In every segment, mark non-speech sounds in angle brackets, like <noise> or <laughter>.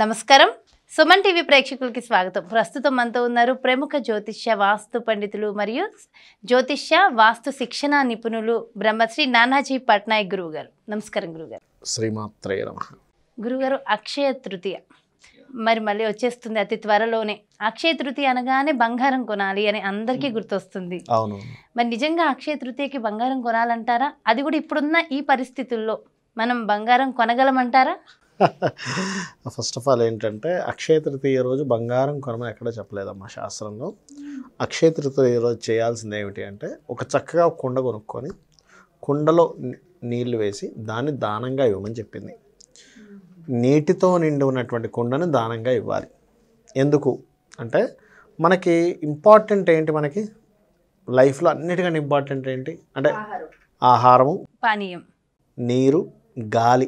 నమస్కారం సుమన్ టీవీ ప్రేక్షకులకి స్వాగతం ప్రస్తుతం మనతో ఉన్నారు ప్రముఖ జ్యోతిష్య వాస్తు పండితులు మరియు జ్యోతిష్య వాస్తు శిక్షణ నిపుణులు బ్రహ్మశ్రీ నానాజీ పట్నాయక్ గురువు గారు నమస్కారం గురువుగారు శ్రీమాత్రే గురుగారు అక్షయ తృతీయ మరి మళ్ళీ వచ్చేస్తుంది అతి త్వరలోనే అక్షయ తృతీయ అనగానే బంగారం కొనాలి అని అందరికీ గుర్తొస్తుంది అవును మరి నిజంగా అక్షయ తృతీయకి బంగారం కొనాలంటారా అది కూడా ఇప్పుడున్న ఈ పరిస్థితుల్లో మనం బంగారం కొనగలమంటారా ఫస్ట్ ఆఫ్ ఆల్ ఏంటంటే అక్షయ తృతీయ రోజు బంగారం కొనమని ఎక్కడ చెప్పలేదమ్మా శాస్త్రంలో అక్షయ తృతీయ రోజు చేయాల్సింది ఏమిటి అంటే ఒక చక్కగా కుండ కొనుక్కొని కుండలో నీళ్లు వేసి దాన్ని దానంగా ఇవ్వమని చెప్పింది నీటితో నిండి ఉన్నటువంటి కుండను దానంగా ఇవ్వాలి ఎందుకు అంటే మనకి ఇంపార్టెంట్ ఏంటి మనకి లైఫ్లో అన్నిటికంటే ఇంపార్టెంట్ ఏంటి అంటే ఆహారము పానీయం నీరు గాలి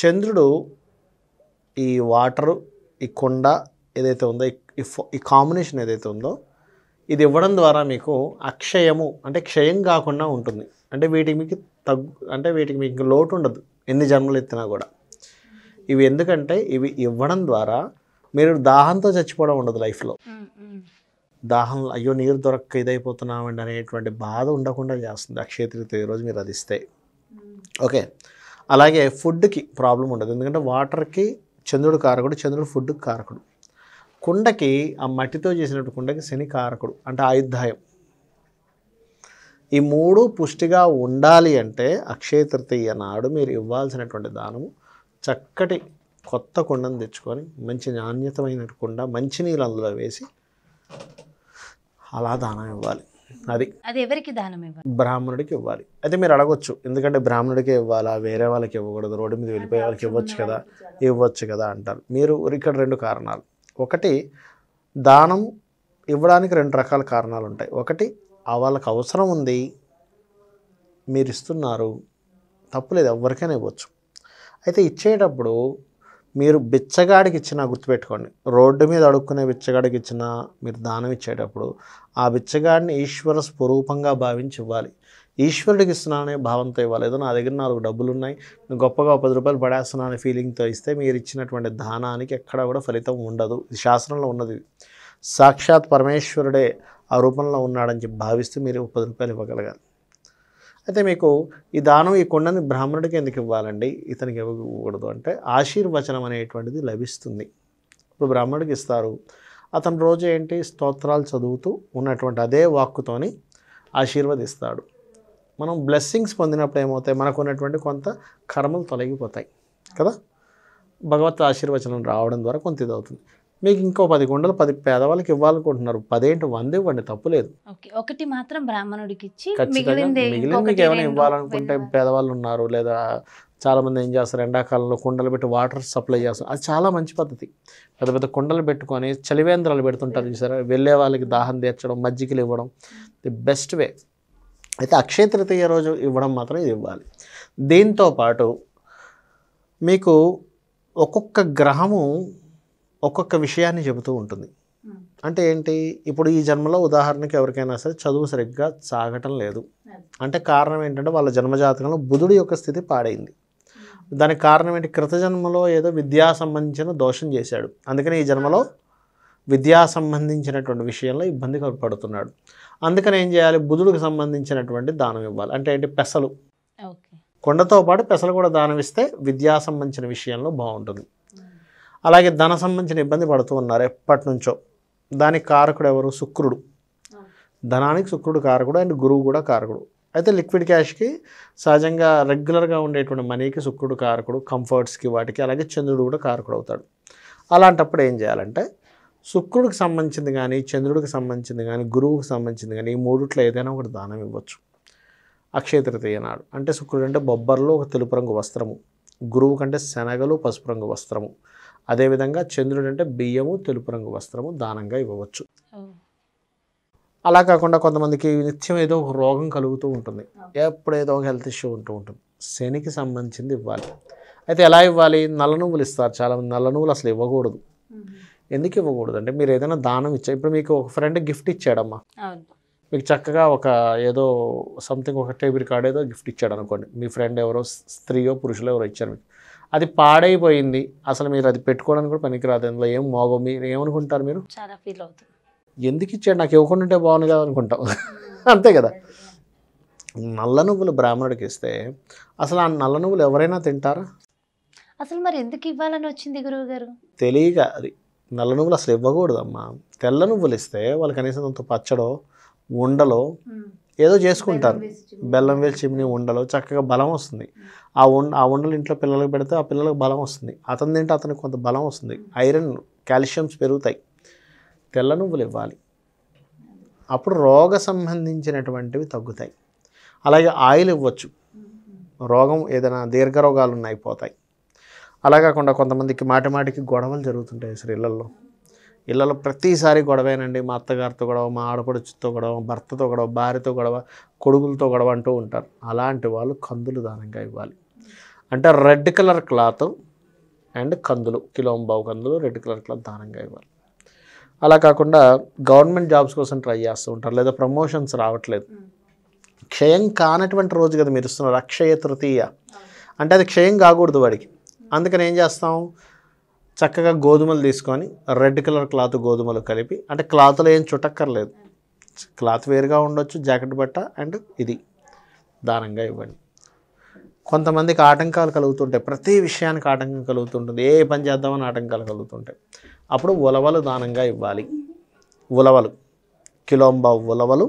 చంద్రుడు ఈ వాటరు ఈ కొండ ఏదైతే ఉందో ఈ కాంబినేషన్ ఏదైతే ఉందో ఇది ఇవ్వడం ద్వారా మీకు అక్షయము అంటే క్షయం కాకుండా ఉంటుంది అంటే వీటికి మీకు తగ్గు అంటే వీటికి మీకు లోటు ఉండదు ఎన్ని జన్మలు ఎత్తినా కూడా ఇవి ఎందుకంటే ఇవి ఇవ్వడం ద్వారా మీరు దాహంతో చచ్చిపోవడం ఉండదు లైఫ్లో దాహం అయ్యో నీరు దొరక్క ఇదైపోతున్నామండి అనేటువంటి బాధ ఉండకుండా చేస్తుంది అక్షయతృతీయ రోజు మీరు అది ఇస్తే ఓకే అలాగే ఫుడ్కి ప్రాబ్లం ఉండదు ఎందుకంటే వాటర్కి చంద్రుడు కారకుడు చంద్రుడు ఫుడ్కి కారకుడు కుండకి ఆ మట్టితో చేసినట్టు కుండకి శని కారకుడు అంటే ఆయుద్ధాయం ఈ మూడు పుష్టిగా ఉండాలి అంటే అక్షయ తృతీయ నాడు మీరు ఇవ్వాల్సినటువంటి దానము చక్కటి కొత్త కుండను తెచ్చుకొని మంచి నాణ్యతమైన కుండ మంచినీళ్ళు అందులో వేసి అలా దానం ఇవ్వాలి అది అది ఎవరికి దానం ఇవ్వాలి బ్రాహ్మణుడికి ఇవ్వాలి అయితే మీరు అడగొచ్చు ఎందుకంటే బ్రాహ్మణుడికి ఇవ్వాలా వేరే వాళ్ళకి ఇవ్వకూడదు రోడ్డు మీద వెళ్ళిపోయే వాళ్ళకి ఇవ్వచ్చు కదా ఇవ్వచ్చు కదా అంటారు మీరు ఇక్కడ రెండు కారణాలు ఒకటి దానం ఇవ్వడానికి రెండు రకాల కారణాలు ఉంటాయి ఒకటి వాళ్ళకి అవసరం ఉంది మీరు ఇస్తున్నారు తప్పులేదు ఎవరికైనా ఇవ్వచ్చు అయితే ఇచ్చేటప్పుడు మీరు బిచ్చగాడికి ఇచ్చినా గుర్తుపెట్టుకోండి రోడ్డు మీద అడుక్కునే బిచ్చగాడికి ఇచ్చినా మీరు దానం ఇచ్చేటప్పుడు ఆ బిచ్చగాడిని ఈశ్వర స్వరూపంగా భావించి ఇవ్వాలి ఈశ్వరుడికి అనే భావంతో ఇవ్వాలి ఏదో నా దగ్గర నాలుగు డబ్బులు ఉన్నాయి గొప్పగా పది రూపాయలు పడేస్తున్నా అనే ఫీలింగ్తో ఇస్తే మీరు ఇచ్చినటువంటి దానానికి ఎక్కడ కూడా ఫలితం ఉండదు ఇది శాస్త్రంలో ఉన్నది సాక్షాత్ పరమేశ్వరుడే ఆ రూపంలో ఉన్నాడని చెప్పి భావిస్తే మీరు పది రూపాయలు ఇవ్వగలగాలి అయితే మీకు ఈ దానం ఈ కొండని బ్రాహ్మణుడికి ఎందుకు ఇవ్వాలండి ఇతనికి ఇవ్వకూడదు అంటే ఆశీర్వచనం అనేటువంటిది లభిస్తుంది ఇప్పుడు బ్రాహ్మణుడికి ఇస్తారు అతను రోజు ఏంటి స్తోత్రాలు చదువుతూ ఉన్నటువంటి అదే వాక్కుతోని ఆశీర్వదిస్తాడు మనం బ్లెస్సింగ్స్ పొందినప్పుడు ఏమవుతాయి మనకు ఉన్నటువంటి కొంత కర్మలు తొలగిపోతాయి కదా భగవత్ ఆశీర్వచనం రావడం ద్వారా కొంత ఇది అవుతుంది మీకు ఇంకో పది గుండలు పది పేదవాళ్ళకి ఇవ్వాలనుకుంటున్నారు పదేంటి వంద ఇవ్వండి తప్పులేదు ఒకటి మాత్రం బ్రాహ్మణుడికి ఇచ్చి మిగిలింది ఏమైనా ఇవ్వాలనుకుంటే పేదవాళ్ళు ఉన్నారు లేదా చాలామంది ఏం చేస్తారు ఎండాకాలంలో కుండలు పెట్టి వాటర్ సప్లై చేస్తారు అది చాలా మంచి పద్ధతి పెద్ద పెద్ద కుండలు పెట్టుకొని చలివేంద్రాలు పెడుతుంటారు చూసారా వెళ్ళే వాళ్ళకి దాహం తీర్చడం మజ్జికలు ఇవ్వడం ది బెస్ట్ వే అయితే అక్షయ తృతీయ రోజు ఇవ్వడం మాత్రం ఇది ఇవ్వాలి దీంతో పాటు మీకు ఒక్కొక్క గ్రహము ఒక్కొక్క విషయాన్ని చెబుతూ ఉంటుంది hmm. అంటే ఏంటి ఇప్పుడు ఈ జన్మలో ఉదాహరణకి ఎవరికైనా సరే చదువు సరిగ్గా సాగటం లేదు hmm. అంటే కారణం ఏంటంటే వాళ్ళ జన్మజాతకంలో బుధుడి యొక్క స్థితి పాడైంది దానికి కారణం ఏంటి కృత జన్మలో ఏదో విద్యా సంబంధించిన దోషం చేశాడు అందుకని ఈ జన్మలో hmm. విద్యా సంబంధించినటువంటి విషయంలో ఇబ్బంది పడుతున్నాడు అందుకని ఏం చేయాలి బుధుడికి సంబంధించినటువంటి దానం ఇవ్వాలి అంటే ఏంటి పెసలు కొండతో పాటు పెసలు కూడా దానం ఇస్తే విద్యా సంబంధించిన విషయంలో బాగుంటుంది అలాగే ధన సంబంధించిన ఇబ్బంది పడుతూ ఉన్నారు ఎప్పటి నుంచో దానికి కారకుడు ఎవరు శుక్రుడు ధనానికి శుక్రుడు కారకుడు అండ్ గురువు కూడా కారకుడు అయితే లిక్విడ్ క్యాష్కి సహజంగా రెగ్యులర్గా ఉండేటువంటి మనీకి శుక్రుడు కారకుడు కంఫర్ట్స్కి వాటికి అలాగే చంద్రుడు కూడా కారకుడు అవుతాడు అలాంటప్పుడు ఏం చేయాలంటే శుక్రుడికి సంబంధించింది కానీ చంద్రుడికి సంబంధించింది కానీ గురువుకి సంబంధించింది కానీ ఈ మూడిట్లో ఏదైనా ఒకటి దానం ఇవ్వచ్చు అక్షయతృతీయ నాడు అంటే శుక్రుడు అంటే బొబ్బర్లో ఒక తెలుపు రంగు వస్త్రము గురువు కంటే శనగలు పసుపు రంగు వస్త్రము అదేవిధంగా చంద్రుడు అంటే బియ్యము తెలుపు రంగు వస్త్రము దానంగా ఇవ్వవచ్చు అలా కాకుండా కొంతమందికి నిత్యం ఏదో ఒక రోగం కలుగుతూ ఉంటుంది ఎప్పుడేదో ఒక హెల్త్ ఇష్యూ ఉంటూ ఉంటుంది శనికి సంబంధించింది ఇవ్వాలి అయితే ఎలా ఇవ్వాలి నల్ల నువ్వులు ఇస్తారు చాలా నల్ల నువ్వులు అసలు ఇవ్వకూడదు ఎందుకు ఇవ్వకూడదు అంటే మీరు ఏదైనా దానం ఇచ్చా ఇప్పుడు మీకు ఒక ఫ్రెండ్ గిఫ్ట్ ఇచ్చాడమ్మా మీకు చక్కగా ఒక ఏదో సంథింగ్ ఒక టేబుల్ కార్డ్ ఏదో గిఫ్ట్ ఇచ్చాడు అనుకోండి మీ ఫ్రెండ్ ఎవరో స్త్రీయో పురుషులు ఎవరో ఇచ్చారు మీకు అది పాడైపోయింది అసలు మీరు అది పెట్టుకోవడానికి కూడా పనికిరాదు అందులో ఏం మోగో మీరు ఏమనుకుంటారు మీరు చాలా ఫీల్ అవుతుంది ఎందుకు ఇచ్చాడు నాకు ఇవ్వకుండా ఉంటే బాగుంది కదా అనుకుంటాం <laughs> అంతే కదా నల్ల నువ్వులు బ్రాహ్మణుడికి ఇస్తే అసలు ఆ నల్ల నువ్వులు ఎవరైనా తింటారా అసలు మరి ఎందుకు ఇవ్వాలని వచ్చింది గురువు గారు తెలియక అది నల్ల నువ్వులు అసలు ఇవ్వకూడదమ్మా తెల్ల నువ్వులు ఇస్తే వాళ్ళు కనీసం అంత పచ్చడో ఉండలో ఏదో చేసుకుంటారు బెల్లం వేలు చిమ్ని ఉండలు చక్కగా బలం వస్తుంది ఆ ఉండ ఆ ఉండలు ఇంట్లో పిల్లలకు పెడితే ఆ పిల్లలకు బలం వస్తుంది అతను తింటే అతనికి కొంత బలం వస్తుంది ఐరన్ కాల్షియమ్స్ పెరుగుతాయి తెల్ల నువ్వులు ఇవ్వాలి అప్పుడు రోగ సంబంధించినటువంటివి తగ్గుతాయి అలాగే ఆయిల్ ఇవ్వచ్చు రోగం ఏదైనా దీర్ఘ రోగాలు ఉన్నాయి పోతాయి అలా కాకుండా కొంతమందికి మాటి మాటికి గొడవలు జరుగుతుంటాయి అసలు ఇళ్ళలో ప్రతిసారి గొడవేనండి మా అత్తగారితో గొడవ మా ఆడపడుచుతో గొడవ భర్తతో గొడవ భార్యతో గొడవ కొడుకులతో గొడవ అంటూ ఉంటారు అలాంటి వాళ్ళు కందులు దానంగా ఇవ్వాలి అంటే రెడ్ కలర్ క్లాత్ అండ్ కందులు కిలోంబావు కందులు రెడ్ కలర్ క్లాత్ దానంగా ఇవ్వాలి అలా కాకుండా గవర్నమెంట్ జాబ్స్ కోసం ట్రై చేస్తూ ఉంటారు లేదా ప్రమోషన్స్ రావట్లేదు క్షయం కానటువంటి రోజు కదా మీరు ఇస్తున్నారు అక్షయ తృతీయ అంటే అది క్షయం కాకూడదు వాడికి అందుకని ఏం చేస్తాం చక్కగా గోధుమలు తీసుకొని రెడ్ కలర్ క్లాత్ గోధుమలు కలిపి అంటే క్లాత్లో ఏం చుట్టక్కర్లేదు క్లాత్ వేరుగా ఉండొచ్చు జాకెట్ బట్ట అండ్ ఇది దానంగా ఇవ్వండి కొంతమందికి ఆటంకాలు కలుగుతుంటాయి ప్రతి విషయానికి ఆటంకం కలుగుతుంటుంది ఏ పని చేద్దామని ఆటంకాలు కలుగుతుంటాయి అప్పుడు ఉలవలు దానంగా ఇవ్వాలి ఉలవలు కిలోంబ ఉలవలు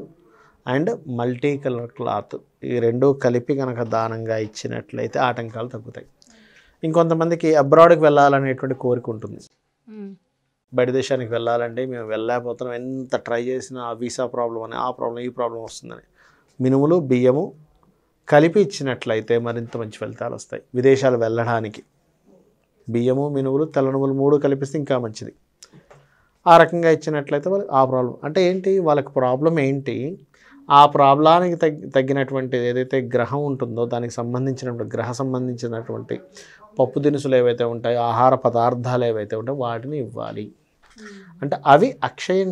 అండ్ మల్టీ కలర్ క్లాత్ ఈ రెండు కలిపి కనుక దానంగా ఇచ్చినట్లయితే ఆటంకాలు తగ్గుతాయి ఇంకొంతమందికి అబ్రాడ్కి వెళ్ళాలనేటువంటి కోరిక ఉంటుంది బయట దేశానికి వెళ్ళాలంటే మేము వెళ్ళలేకపోతున్నాం ఎంత ట్రై చేసినా ఆ వీసా ప్రాబ్లం అని ఆ ప్రాబ్లం ఈ ప్రాబ్లం వస్తుందని మినుములు బియ్యము కలిపి ఇచ్చినట్లయితే మరింత మంచి ఫలితాలు వస్తాయి విదేశాలు వెళ్ళడానికి బియ్యము మినుములు తెల్లనుములు మూడు కలిపిస్తే ఇంకా మంచిది ఆ రకంగా ఇచ్చినట్లయితే వాళ్ళకి ఆ ప్రాబ్లం అంటే ఏంటి వాళ్ళకి ప్రాబ్లం ఏంటి ఆ ప్రాబ్లానికి తగ్గినటువంటి ఏదైతే గ్రహం ఉంటుందో దానికి సంబంధించినటువంటి గ్రహ సంబంధించినటువంటి పప్పు దినుసులు ఏవైతే ఉంటాయో ఆహార పదార్థాలు ఏవైతే ఉంటాయో వాటిని ఇవ్వాలి అంటే అవి అక్షయం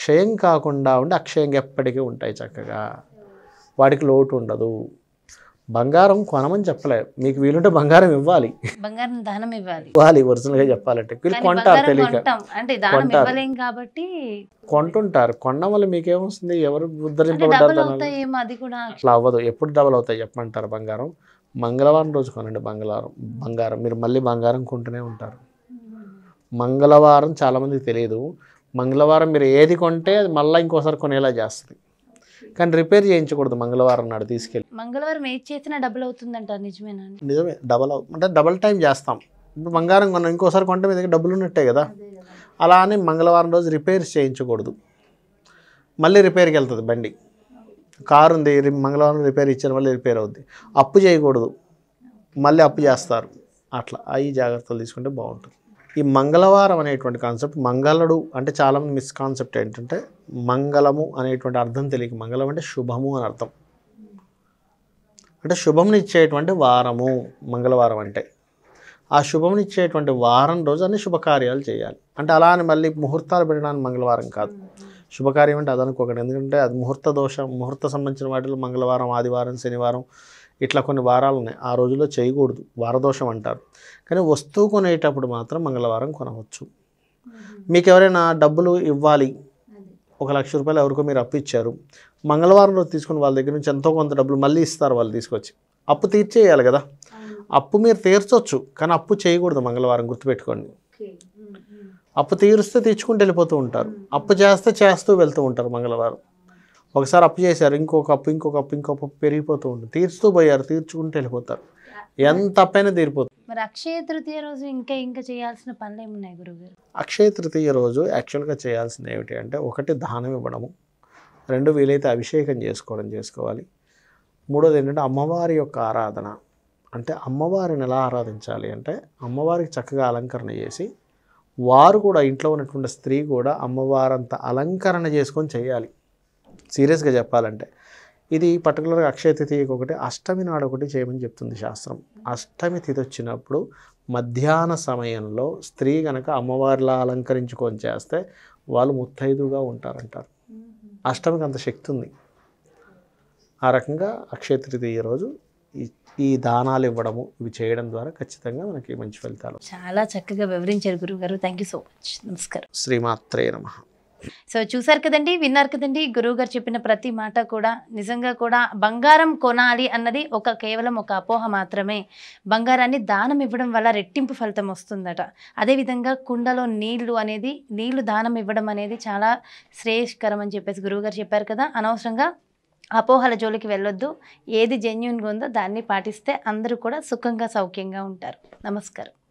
క్షయం కాకుండా ఉండి అక్షయంగా ఎప్పటికీ ఉంటాయి చక్కగా వాటికి లోటు ఉండదు బంగారం కొనమని చెప్పలే మీకు వీలుంటే బంగారం ఇవ్వాలి బంగారం దానం ఇవ్వాలి ఇవ్వాలి ఒరిజినల్ గా చెప్పాలంటే వీళ్ళు కొంటారు తెలియక అంటే కాబట్టి కొంటుంటారు కొండ వల్ల మీకేమొస్తుంది ఎవరు ఉద్ధరింపబడ్డారు అట్లా అవ్వదు ఎప్పుడు డబల్ అవుతాయి చెప్పమంటారు బంగారం మంగళవారం రోజు కొనండి బంగారం బంగారం మీరు మళ్ళీ బంగారం కొంటూనే ఉంటారు మంగళవారం చాలామందికి తెలియదు మంగళవారం మీరు ఏది కొంటే అది మళ్ళీ ఇంకోసారి కొనేలా చేస్తుంది కానీ రిపేర్ చేయించకూడదు మంగళవారం నాడు తీసుకెళ్ళి మంగళవారం ఏది చేసినా డబుల్ అవుతుందంట నిజమేనా నిజమే డబల్ అంటే డబల్ టైం చేస్తాం ఇప్పుడు బంగారం కొన్నాం ఇంకోసారి కొంటే మీ దగ్గర డబ్బులు ఉన్నట్టే కదా అలా అని మంగళవారం రోజు రిపేర్స్ చేయించకూడదు మళ్ళీ రిపేర్కి వెళ్తుంది బండి కారు ఉంది మంగళవారం రిపేర్ ఇచ్చిన వల్ల రిపేర్ అవుద్ది అప్పు చేయకూడదు మళ్ళీ అప్పు చేస్తారు అట్లా అవి జాగ్రత్తలు తీసుకుంటే బాగుంటుంది ఈ మంగళవారం అనేటువంటి కాన్సెప్ట్ మంగళుడు అంటే చాలామంది మిస్కాన్సెప్ట్ ఏంటంటే మంగళము అనేటువంటి అర్థం తెలియక మంగళం అంటే శుభము అని అర్థం అంటే ఇచ్చేటువంటి వారము మంగళవారం అంటే ఆ ఇచ్చేటువంటి వారం రోజు అన్ని శుభకార్యాలు చేయాలి అంటే అలా అని మళ్ళీ ముహూర్తాలు పెట్టడానికి మంగళవారం కాదు శుభకార్యం అంటే ఒకటి ఎందుకంటే అది ముహూర్త దోషం ముహూర్త సంబంధించిన వాటిలో మంగళవారం ఆదివారం శనివారం ఇట్లా కొన్ని వారాలు ఉన్నాయి ఆ రోజుల్లో చేయకూడదు వారదోషం అంటారు కానీ వస్తువు కొనేటప్పుడు మాత్రం మంగళవారం కొనవచ్చు మీకు ఎవరైనా డబ్బులు ఇవ్వాలి ఒక లక్ష రూపాయలు ఎవరికో మీరు అప్పు ఇచ్చారు మంగళవారం రోజు తీసుకుని వాళ్ళ దగ్గర నుంచి ఎంతో కొంత డబ్బులు మళ్ళీ ఇస్తారు వాళ్ళు తీసుకొచ్చి అప్పు తీర్చేయాలి కదా అప్పు మీరు తీర్చొచ్చు కానీ అప్పు చేయకూడదు మంగళవారం గుర్తుపెట్టుకోండి అప్పు తీరుస్తే తెచ్చుకుంటూ వెళ్ళిపోతూ ఉంటారు అప్పు చేస్తే చేస్తూ వెళ్తూ ఉంటారు మంగళవారం ఒకసారి అప్పు చేశారు ఇంకొక అప్పు ఇంకొక అప్పు ఇంకొక పెరిగిపోతూ ఉంటుంది తీరుస్తూ పోయారు తీర్చుకుంటూ వెళ్ళిపోతారు ఎంత అప్పైనా తీరిపోతుంది మరి అక్షయ తృతీయ రోజు ఇంకా ఇంకా చేయాల్సిన పనులు ఏమున్నాయి గురుగారు అక్షయ తృతీయ రోజు యాక్చువల్గా చేయాల్సింది ఏమిటి అంటే ఒకటి దానం ఇవ్వడము రెండు వీలైతే అభిషేకం చేసుకోవడం చేసుకోవాలి మూడోది ఏంటంటే అమ్మవారి యొక్క ఆరాధన అంటే అమ్మవారిని ఎలా ఆరాధించాలి అంటే అమ్మవారికి చక్కగా అలంకరణ చేసి వారు కూడా ఇంట్లో ఉన్నటువంటి స్త్రీ కూడా అమ్మవారంత అలంకరణ చేసుకొని చేయాలి సీరియస్గా చెప్పాలంటే ఇది పర్టికులర్గా అక్షయ తృతీయకి ఒకటి అష్టమి నాడు ఒకటి చేయమని చెప్తుంది శాస్త్రం అష్టమి తిథి వచ్చినప్పుడు మధ్యాహ్న సమయంలో స్త్రీ కనుక అమ్మవారిలా అలంకరించుకొని చేస్తే వాళ్ళు ముత్తైదుగా ఉంటారంటారు అష్టమికి అంత శక్తి ఉంది ఆ రకంగా అక్షయ తృతీయ రోజు ఈ దానాలు ఇవ్వడము ఇవి చేయడం ద్వారా ఖచ్చితంగా మనకి మంచి ఫలితాలు చాలా చక్కగా వివరించారు గురువుగారు థ్యాంక్ యూ సో మచ్ నమస్కారం శ్రీమాత్రే నమ సో చూసారు కదండి విన్నారు కదండి గురువు గారు చెప్పిన ప్రతి మాట కూడా నిజంగా కూడా బంగారం కొనాలి అన్నది ఒక కేవలం ఒక అపోహ మాత్రమే బంగారాన్ని దానం ఇవ్వడం వల్ల రెట్టింపు ఫలితం వస్తుందట అదేవిధంగా కుండలో నీళ్లు అనేది నీళ్లు దానం ఇవ్వడం అనేది చాలా శ్రేయస్కరం అని చెప్పేసి గురువు గారు చెప్పారు కదా అనవసరంగా అపోహల జోలికి వెళ్ళొద్దు ఏది జెన్యున్గా ఉందో దాన్ని పాటిస్తే అందరూ కూడా సుఖంగా సౌఖ్యంగా ఉంటారు నమస్కారం